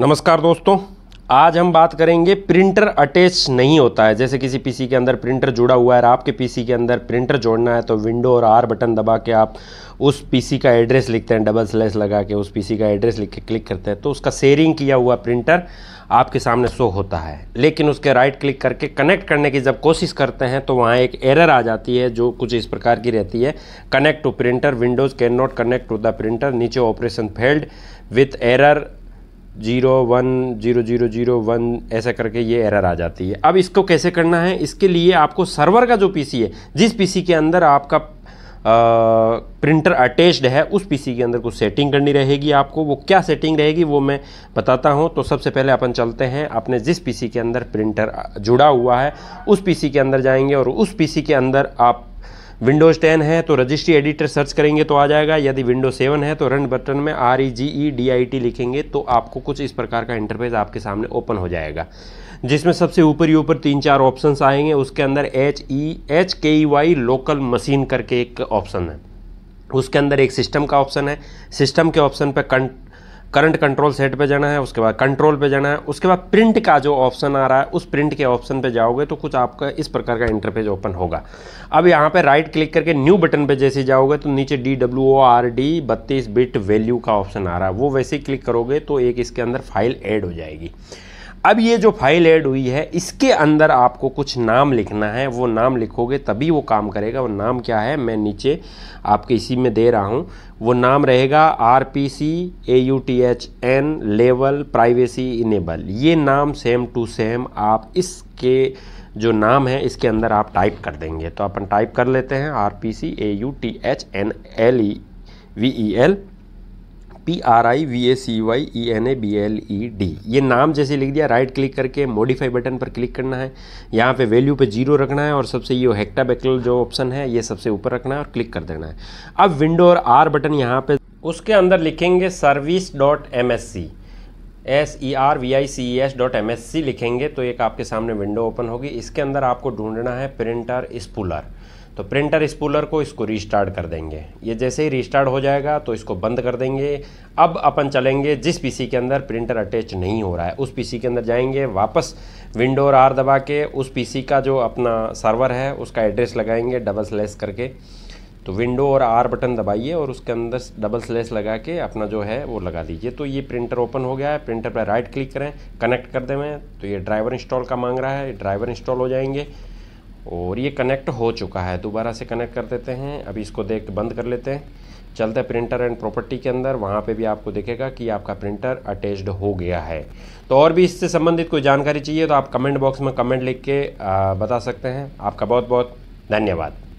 नमस्कार दोस्तों आज हम बात करेंगे प्रिंटर अटैच नहीं होता है जैसे किसी पीसी के अंदर प्रिंटर जुड़ा हुआ है और आपके पीसी के अंदर प्रिंटर जोड़ना है तो विंडो और आर बटन दबा के आप उस पीसी का एड्रेस लिखते हैं डबल स्लैश लगा के उस पीसी का एड्रेस लिख के क्लिक करते हैं तो उसका शेयरिंग किया हुआ प्रिंटर आपके सामने शो होता है लेकिन उसके राइट क्लिक करके कनेक्ट करने की जब कोशिश करते हैं तो वहाँ एक एरर आ जाती है जो कुछ इस प्रकार की रहती है connect to printer Windows can not connect to the printer नीचे operation failed with error zero one zero zero zero one ऐसा करके ये एरर आ जाती है अब इसको कैसे करना है इसके लिए आपको सर्वर का जो पीसी है जिस पीसी के अंदर आपका प्रिंटर अटैच्ड है उस पीसी के अंदर कुछ सेटिंग करनी रहेगी आपको वो क्या सेटिंग रहेगी वो मैं बताता हूँ तो सबसे पहले अपन चलते हैं अपने जिस पीसी के अंदर प्रिंटर जुड़ा हुआ है उस पीसी के अंदर जाएंगे और उस पीसी के अंदर आप विंडोज़ टेन है तो रजिस्ट्री एडिटर सर्च करेंगे तो आ जाएगा यदि विंडोज़ सेवन है तो रन बटन में R E G E D I T लिखेंगे तो आपको कुछ इस प्रकार का इंटरफेस आपके सामने ओपन हो जाएगा जिसमें सबसे ऊपर ही ऊपर तीन चार ऑप्शंस आएंगे उसके अंदर एच ई एच के ई वाई लोकल मशीन करके एक ऑप्शन है उसके अंदर एक सिस्टम का ऑप्शन है सिस्टम के ऑप्शन पर कंट करंट कंट्रोल सेट पे जाना है उसके बाद कंट्रोल पे जाना है उसके बाद प्रिंट का जो ऑप्शन आ रहा है उस प्रिंट के ऑप्शन पे जाओगे तो कुछ आपका इस प्रकार का इंटरफेस ओपन होगा अब यहाँ पे राइट क्लिक करके न्यू बटन पे जैसे जाओगे तो नीचे D W O R D बत्तीस बिट वैल्यू का ऑप्शन आ रहा है वो वैसे ही क्लिक करोगे तो एक इसके अंदर फाइल ऐड हो जाएगी अब ये जो फाइल ऐड हुई है इसके अंदर आपको कुछ नाम लिखना है वो नाम लिखोगे तभी वो काम करेगा वो नाम क्या है मैं नीचे आपके इसी में दे रहा हूँ वो नाम रहेगा R P C A U T H N level privacy enable ये नाम सेम टू सेम आप इसके जो नाम है इसके अंदर आप टाइप कर देंगे तो अपन टाइप कर लेते हैं R P C A U T H N L E V E L P R I V A C Y E N A B L E D ये नाम जैसे लिख दिया राइट क्लिक करके मॉडिफाई बटन पर click करना है यहाँ पे वैल्यू पे जीरो रखना है और सबसे ये हेक्टा जो ऑप्शन है ये सबसे ऊपर रखना है और क्लिक कर देना है अब विंडो और आर बटन यहाँ पे उसके अंदर लिखेंगे service dot M S C S E R V I C S dot M S C लिखेंगे तो एक आपके सामने विंडो ओपन होगी इसके अंदर आपको ढूंढना है प्रिंटर स्पूलर तो प्रिंटर स्पूलर को इसको रिस्टार्ट कर देंगे ये जैसे ही रिस्टार्ट हो जाएगा तो इसको बंद कर देंगे अब अपन चलेंगे जिस पीसी के अंदर प्रिंटर अटैच नहीं हो रहा है उस पीसी के अंदर जाएंगे वापस विंडो और आर दबा के उस पीसी का जो अपना सर्वर है उसका एड्रेस लगाएंगे डबल स्लैश करके तो विंडो और आर बटन दबाइए और उसके अंदर डबल स्लेस लगा के अपना जो है वो लगा दीजिए तो ये प्रिंटर ओपन हो गया है प्रिंटर पर राइट क्लिक करें कनेक्ट कर देवें तो ये ड्राइवर इंस्टॉल का मांग रहा है ड्राइवर इंस्टॉल हो जाएंगे और ये कनेक्ट हो चुका है दोबारा से कनेक्ट कर देते हैं अभी इसको देख बंद कर लेते हैं चलते हैं प्रिंटर एंड प्रॉपर्टी के अंदर वहाँ पे भी आपको देखेगा कि आपका प्रिंटर अटैच्ड हो गया है तो और भी इससे संबंधित कोई जानकारी चाहिए तो आप कमेंट बॉक्स में कमेंट लिख के बता सकते हैं आपका बहुत बहुत धन्यवाद